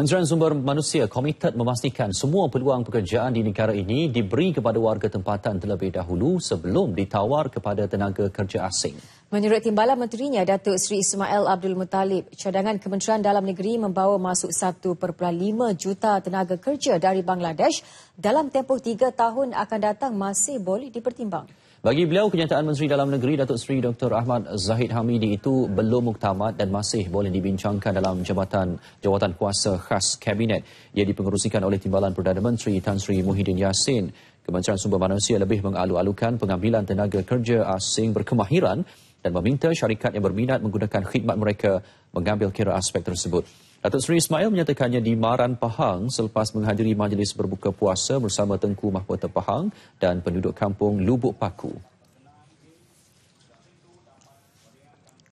Menteri Sumber Manusia komited memastikan semua peluang pekerjaan di negara ini diberi kepada warga tempatan terlebih dahulu sebelum ditawar kepada tenaga kerja asing. Menurut timbalan menterinya Datuk Seri Ismail Abdul Muttalib, cadangan Kementerian Dalam Negeri membawa masuk 1.5 juta tenaga kerja dari Bangladesh dalam tempoh 3 tahun akan datang masih boleh dipertimbang. Bagi beliau, kenyataan Menteri Dalam Negeri Datuk Seri Dr. Ahmad Zahid Hamidi itu belum muktamad dan masih boleh dibincangkan dalam jabatan jawatan kuasa khas Kabinet. Ia dipengerusikan oleh Timbalan Perdana Menteri Tan Sri Muhyiddin Yassin. Kementerian Sumber Manusia lebih mengalu-alukan pengambilan tenaga kerja asing berkemahiran dan meminta syarikat yang berminat menggunakan khidmat mereka mengambil kira aspek tersebut. Datuk Seri Ismail menyatakannya di Maran Pahang selepas menghadiri majlis berbuka puasa bersama Tengku Mahkota Pahang dan penduduk kampung Lubuk Paku.